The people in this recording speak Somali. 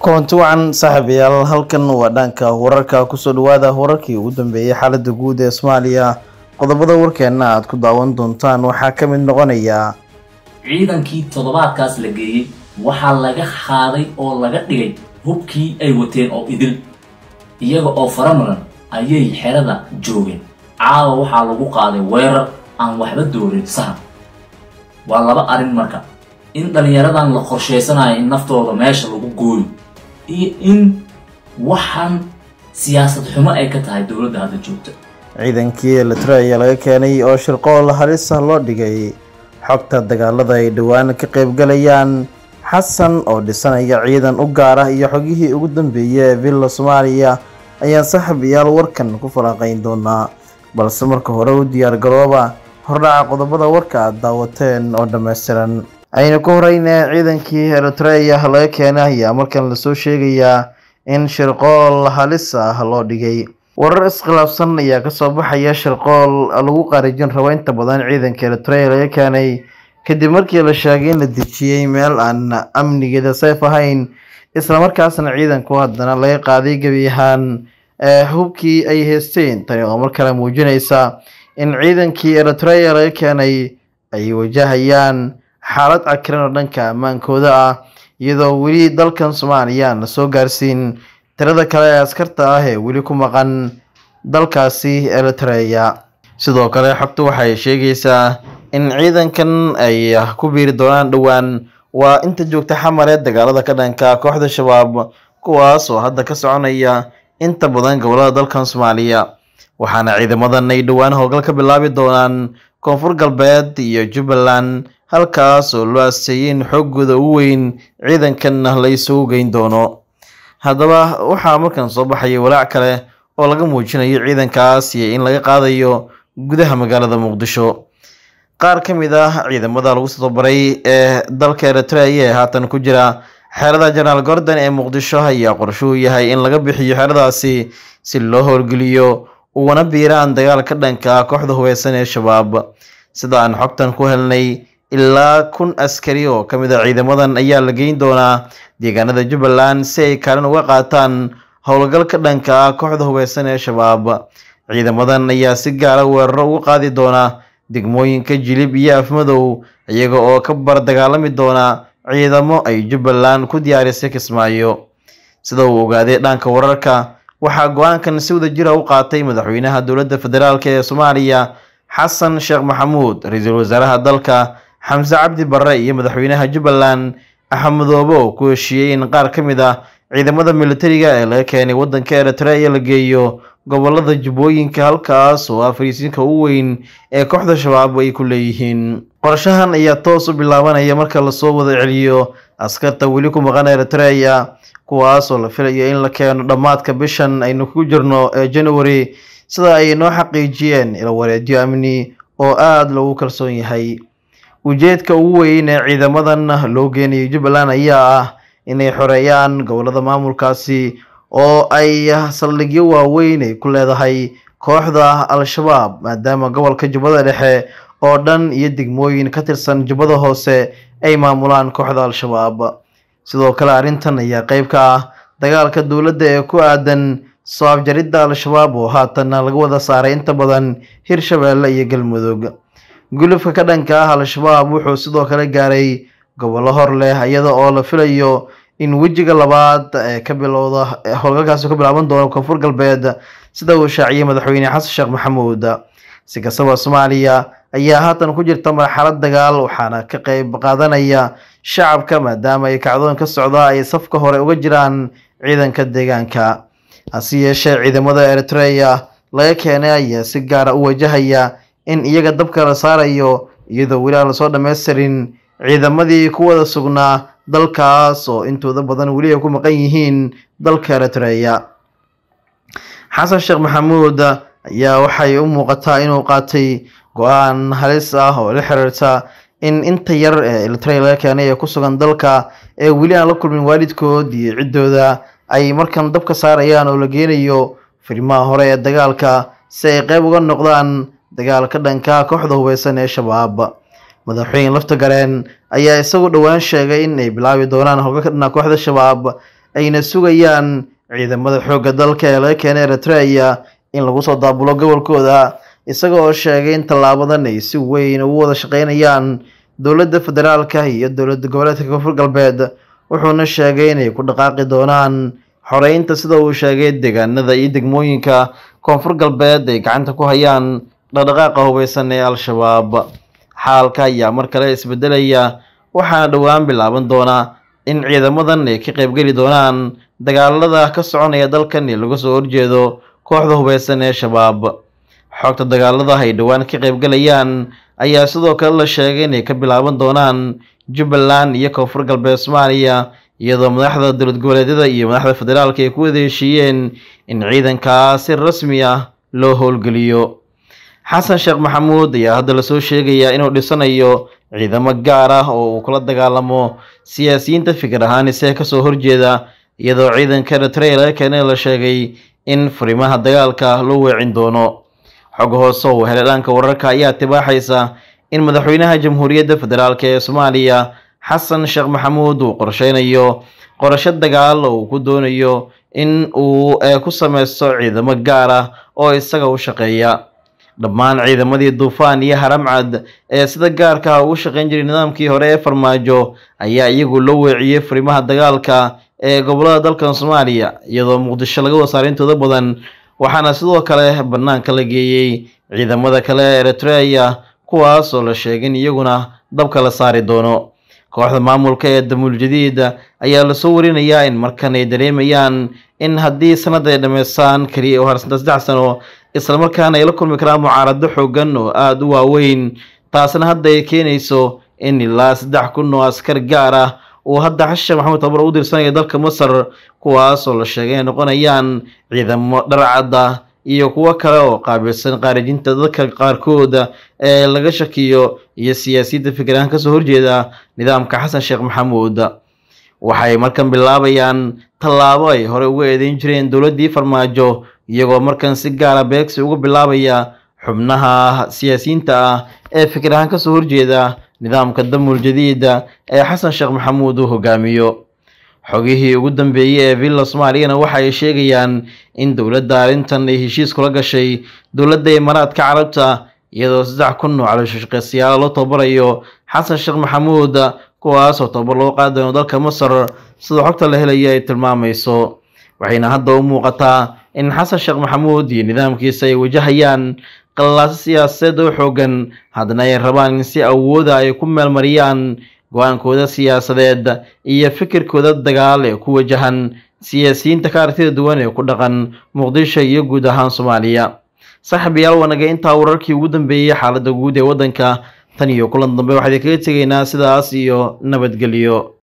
kulanti wacan saaxiibayaal halkan waa dhanka wararka kusoo dhawaada wararkii ugu dambeeyay xaalada guud ee soomaaliya qodobada warkeenna aad ku daawan doontaan waxaa ka mid noqonaya ciidankii toddobaadkaas la geeyey waxaa laga xaaday oo laga dhigay hubkii ay wateen oo idil iyaga oo faramuran ayay xerada joogeen caawa waxaa lagu qaaday weerar aan waxba doorin sahan waa laba arrin marka in dhallinyaradan la qorshaysanayo in naftooda meesha lagu gooyo iyo in waxaan siyaasad xumo ay ka tahay dowladda hadda joogta ciidankii elitra laga keenay oo shirqool halisa ah loo dhigay xogta dagaalada ay dhowaan ka qaybgalayaan xasan oo dhisanaya ciidan u gaar ah iyo xogihii ugu dambeeya ee villa soomaaliya ayaa saaxiibayaal warkan ku falaaqayn doonaa balse marka hore u diyaargarooba hordhaca qodobada warka aad daawateen oo dhamaystiran aynu ka horeyna ciidankii eritrea laga keenay ayaa markan lasoo sheegayaa in shirqool halis ah loo dhigay warar iskhilaafsan ayaa kasoo baxaya shirqool lagu qaarijin rabo inta badan ciidanka eritrea laga keenay kadib markii la sheegay in la dejiyey meel aan amnigeeda seef ahayn islamarkaasna ciidanku haddana laga qaaday gebi ahaan eh, hubkii ay haysteen tani oo mar kale muujinaysa in ciidankii eritreya laga keenay ay wajahayaan xaalad cakiran oo dhanka ammaankooda ah iyadoo weli dalkan soomaaliya aan la soo gaarsiin tirada kale ee askarta ah ee weli ku maqan dalkaasi eritreya sidoo kale xogtu waxay sheegaysaa in ciidankan ay ku biiri doonaan dhowaan waa inta joogta xamar ee dagaalada ka dhanka kooxda shabaab kuwaas oo hadda ka soconaya inta badan gobolada dalkan soomaaliya waxaana ciidamadan ay dhowaan howlgal ka bilaabi doonaan koonfur galbeed iyo jubbaland halkaas oo loo aseeyey xooggooda ugu weyn ciidankanna laysugu geyn doono haddaba waxaa markan soo baxaya walaac kale oo laga muujinayo ciidankaas iyo in laga qaadayo gudaha magaalada muqdisho qaar ka mid ah ciidamada lagu sootabaray ee dalka eritrea ee haatan ku jira xerada jenaraal gordon ee muqdisho ayaa qorshuhu yahay in laga bixiyo xeeradaasi si loo howlgeliyo uwana biiraan dagaalka dhanka ah kooxda hubeysan ee shabaab sida aan xogtan ku helnay ilaa kun askari oo ka mid a ciidamadan ayaa la geyn doonaa deegaanada jubbaland si ay kaalin uga qaataan howlgalka dhanka ah kooxda hubeysan ee shabaab ciidamadan ayaa si gaara ah weeraro ugu qaadi doona degmooyinka jilib iyo afmadow iyaga oo ka bar dagaalami doona ciidamo ay jubbaland ku diyaarisay kismaayo sida uu ogaaday dhanka wararka waxaa go-aankan si wada jira ah u qaatay madaxweynaha dowladda federaalk ee soomaaliya xasan sheekh maxamuud ra-iisul wasaaraha dalka xamse cabdi barre iyo madaxweynaha jubbaland oo ku heshiiyey in qaar ka mid ah ciidamada militariga ah ee laga keenay waddanka eritrea la geeyo gobollada jubbooyinka halkaas oo ah ugu weyn ee kooxda shabaab ay ku leeyihiin qorshahan ayaa toos u bilaabanaya marka lasoo wada celiyo askarta weli ku maqan eritrea kuwaas oo la filayo in la keeno dhammaadka bishan aynu ku jirno ee january sida ay noo xaqiijiyeen ilwareedyo amni oo aada loogu kalsoon yahay ujeedka ugu weyn ee ciidamadan loo geenayo jubbaland ayaa ah inay xoreeyaan gobolada maamulkaasi oo ay saldhigyo waaweyn ay ku leedahay kooxda al-shabaab maadaama gobolka jubbada dhexe oo dhan iyo degmooyin ka tirsan jubbada hoose ay maamulaan kooxda al-shabaab sidoo kale arrintan ayaa qayb ka ah dagaalka dowladda ee ku aadan sabab al-shabaab oo haatanna laga wada saaray inta badan hirshabeelle iyo galmudug gulufka ka dhanka ah al-shabaab wuxuu sidoo kale gaaray gobollo hor leh iyada oo la filayo in wejiga labaad ee ka bilowda howlgalkaasi ka bilaaban doono koonfur galbeed sida uu shaaciyey madaxweyne xasan sheekh maxamuud si kastaba soomaaliya ayaa haatan ku jirta marxalad dagaal waxaana ka qayb qaadanaya shacabka maadaama ay kacdoon ka socdaa ay safka hore uga jiraan ciidanka deegaanka hase yeeshee ciidamada eritrea laga keenay ayaa si gaara ah u wajahaya in iyaga dabka la saarayo iyadoo weli aan lasoo dhammaystirin ciidamadii ku wada sugnaa dalkaas oo intooda badan weli ay ku maqan yihiin dalka eritrea xasan sheekh maxamuud ayaa waxay u muuqataa inuu qaatay go-aan halis ah oo la xiriirta in inta yar ee eltrani laga keenay ee ku sugan dalka ee weli aan la kulmin waalidkood iyo ciddooda ay markan dabka saarayaan oo la geenayo firmaha hore ee dagaalka si ay qeyb uga noqdaan dagaalka dhanka kooxda hubeysan ee shabaab madaxweyne laftagareen ayaa isagu dhowaan sheegay in ay bilaabi doonaan howlgalka dhinaca kooxda shabaab ayna sugayaan ciidamada xoogga dalka ee laga keenay eritrea in lagu soo daabulo gobolkooda isaga oo sheegay in tallaabadan ay si weyn ugu wada shaqaynayaan dowladda federaalka iyo dowladda goboleedka koonfur galbeed wuxuuna sheegay inay ku dhaqaaqi doonaan xoreynta sida uu sheegay deegaanada iyo degmooyinka koonfur galbeed ay gacanta ku hayaan dhaqdhaqaaqa hubaysan ee al-shabaab xaalka ayaa mar kale isbedelaya waxaana dhowaan bilaaban doonaa in ciidamadan ay ka qaybgeli doonaan dagaalada ka soconaya dalkan iyo laga soo horjeedo kooxda hubaysan ee shabaab xoogta dagaalada ay dhowaan ka qaybgalayaan ayaa sidoo kale la sheegay inay ka bilaaban doonaan jubbaland iyo koonfur galbeed soomaaliya iyadoo madaxda dowlad goboleedyada iyo madaxda federaalka ay ku wada heshiiyeen in ciidankaa si rasmi ah loo howlgeliyo xasan sheekh maxamuud ayaa hadda lasoo sheegayaa inuu dhisanayo ciidamo gaar ah oo uu kula dagaalamo siyaasiyiinta fikir ahaan isee kasoo horjeeda iyadoo ciidanka eritrea laga keenay la sheegay in furimaha dagaalka loo weecin doono xog hoosow helitaanka wararka ayaa tibaaxaysa in madaxweynaha jamhuuriyadda federaalk ee soomaaliya xasan sheekh maxamuud uu qorsheynayo qorasho dagaal uu ku doonayo in uu eh, ku sameysto ciidamo gaar ah oo isaga u shaqeeya dhammaan ciidamadii duufaan iyo haramcad ee sida gaarkaha ugu shaqeyn jiray nidaamkii hore ee farmaajo ayaa iyagu la weeciyey furimaha dagaalka ee gobollada dalkan soomaaliya iyadoo muqdisho laga wasaarintooda badan waxaana sidoo kale bannaanka la geeyey ciidamada kale ee eritreya kuwaas oo la sheegin iyaguna dabka la saari doono kooxda maamulka ee damuul ayaa lasoo warinayaa in markan ay dareemayaan in haddii sanadda ay dhammeystaan keliya u harsantaa saddex sano islamarkaana ay la kulmi karaan mucaarado xoogan oo aada u waaweyn taasna hadda ay keenayso in ilaa saddex kun oo askar gaar ah uu hadda xashe maxamed tabur u dirsanaya dalka masar kuwaasoo la sheegay inay noqonayaan ciidamo dharcada ah iyo kuwo kale oo qaabilsan qaarijinta dadka qaarkood ee laga shakiyo iyo siyaasiyadda fikirahan kasoo horjeeda nidaamka xasan sheekh maxamuud waxay markan bilaabayaan tallaabo ay hore uga eedeyn jireen dowladdii farmaajo iyagoo markan si gaara ah beegsi uga bilaabaya xubnaha siyaasiyiinta ah ee fikir ahaan kasoo horjeeda nidaamka damul jadiida ee xasan sheekh maxamuud uu hogaamiyo xogihii ugu dambeeyey ee villa soomaaliyana waxa ay sheegayaan in dowladda arrintan ay heshiis kula gashay dowladda imaaraadka carabta iyadoo saddex kun nooc lashashqeesiyaala loo tababarayo xasan sheekh maxamuud kuwaas oo tababar loo qaadayo dalka masar sida xogta la helaya ay tilmaamayso waxayna hadda u muuqataa in xasan sheekh maxamuud iyo nidaamkiisa ay wajahayaan qalaas siyaasadeed oo xoogan haddana ay rabaan in si awooda ay ku meelmariyaan go-aankooda siyaasadeed iyo fikirkooda dagaal ee ku wajahan siyaasiyiinta ka aragtida duwan ee ku dhaqan muqdisho iyo guud ahaan soomaaliya saaxiibayaal wanaga intaa wararkii ugu dambeeyey xaaladda guud ee waddanka tan iyo kulan dambe waxaa idinkaga tegaynaa sidaas iyo nabadgelyo